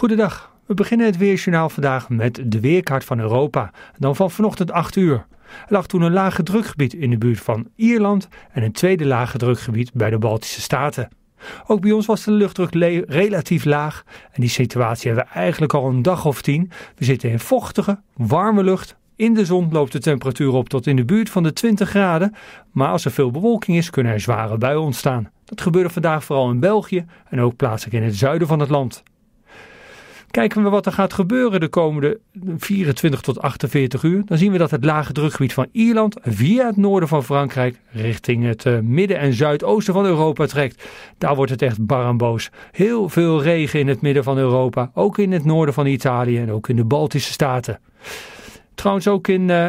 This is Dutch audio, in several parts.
Goedendag. We beginnen het Weerjournaal vandaag met de weerkaart van Europa. Dan van vanochtend 8 uur. Er lag toen een lage drukgebied in de buurt van Ierland en een tweede lage drukgebied bij de Baltische Staten. Ook bij ons was de luchtdruk relatief laag en die situatie hebben we eigenlijk al een dag of tien. We zitten in vochtige, warme lucht. In de zon loopt de temperatuur op tot in de buurt van de 20 graden, maar als er veel bewolking is kunnen er zware buien ontstaan. Dat gebeurde vandaag vooral in België en ook plaatselijk in het zuiden van het land. Kijken we wat er gaat gebeuren de komende 24 tot 48 uur, dan zien we dat het lage drukgebied van Ierland via het noorden van Frankrijk richting het eh, midden en zuidoosten van Europa trekt. Daar wordt het echt boos. Heel veel regen in het midden van Europa, ook in het noorden van Italië en ook in de Baltische staten. Trouwens ook in eh,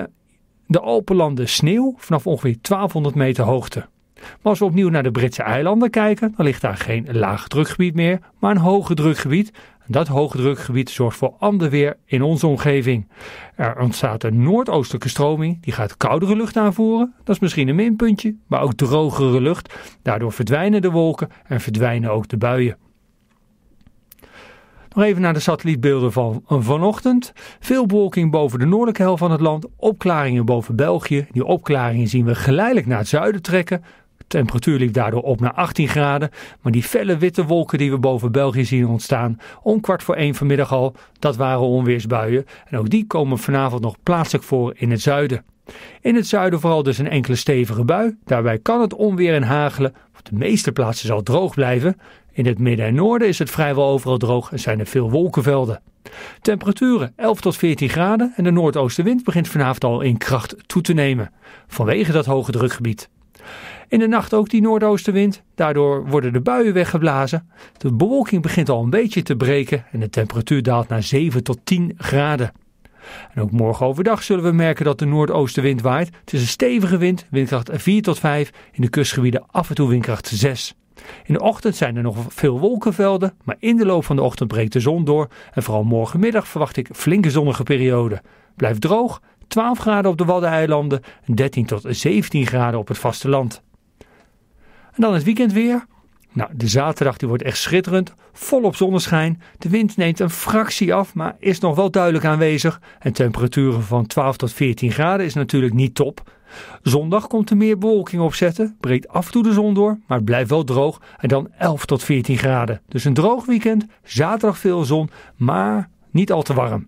de Alpenlanden sneeuw vanaf ongeveer 1200 meter hoogte. Maar als we opnieuw naar de Britse eilanden kijken, dan ligt daar geen laag drukgebied meer, maar een hoge drukgebied. Dat hoge drukgebied zorgt voor ander weer in onze omgeving. Er ontstaat een noordoostelijke stroming, die gaat koudere lucht aanvoeren. Dat is misschien een minpuntje, maar ook drogere lucht. Daardoor verdwijnen de wolken en verdwijnen ook de buien. Nog even naar de satellietbeelden van eh, vanochtend. Veel bewolking boven de noordelijke helft van het land. Opklaringen boven België. Die opklaringen zien we geleidelijk naar het zuiden trekken temperatuur liep daardoor op naar 18 graden. Maar die felle witte wolken die we boven België zien ontstaan, om kwart voor één vanmiddag al, dat waren onweersbuien. En ook die komen vanavond nog plaatselijk voor in het zuiden. In het zuiden vooral dus een enkele stevige bui. Daarbij kan het onweer en hagelen. Op de meeste plaatsen zal het droog blijven. In het midden en noorden is het vrijwel overal droog en zijn er veel wolkenvelden. Temperaturen 11 tot 14 graden en de noordoostenwind begint vanavond al in kracht toe te nemen. Vanwege dat hoge drukgebied. In de nacht ook die noordoostenwind. Daardoor worden de buien weggeblazen. De bewolking begint al een beetje te breken en de temperatuur daalt naar 7 tot 10 graden. En ook morgen overdag zullen we merken dat de noordoostenwind waait. Het is een stevige wind, windkracht 4 tot 5. In de kustgebieden af en toe windkracht 6. In de ochtend zijn er nog veel wolkenvelden, maar in de loop van de ochtend breekt de zon door. En vooral morgenmiddag verwacht ik flinke zonnige perioden. Blijft droog, 12 graden op de Waddeneilanden en 13 tot 17 graden op het vasteland. En dan het weekend weer. Nou, de zaterdag die wordt echt schitterend, volop zonneschijn. De wind neemt een fractie af, maar is nog wel duidelijk aanwezig. En temperaturen van 12 tot 14 graden is natuurlijk niet top. Zondag komt er meer bewolking opzetten, breekt af en toe de zon door, maar het blijft wel droog. En dan 11 tot 14 graden. Dus een droog weekend, zaterdag veel zon, maar niet al te warm.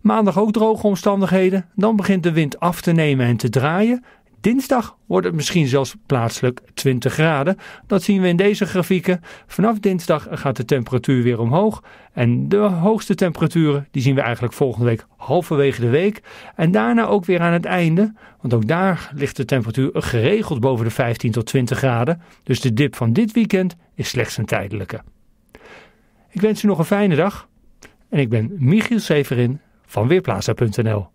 Maandag ook droge omstandigheden, dan begint de wind af te nemen en te draaien. Dinsdag wordt het misschien zelfs plaatselijk 20 graden. Dat zien we in deze grafieken. Vanaf dinsdag gaat de temperatuur weer omhoog. En de hoogste temperaturen die zien we eigenlijk volgende week halverwege de week. En daarna ook weer aan het einde. Want ook daar ligt de temperatuur geregeld boven de 15 tot 20 graden. Dus de dip van dit weekend is slechts een tijdelijke. Ik wens u nog een fijne dag. En ik ben Michiel Severin van Weerplaza.nl.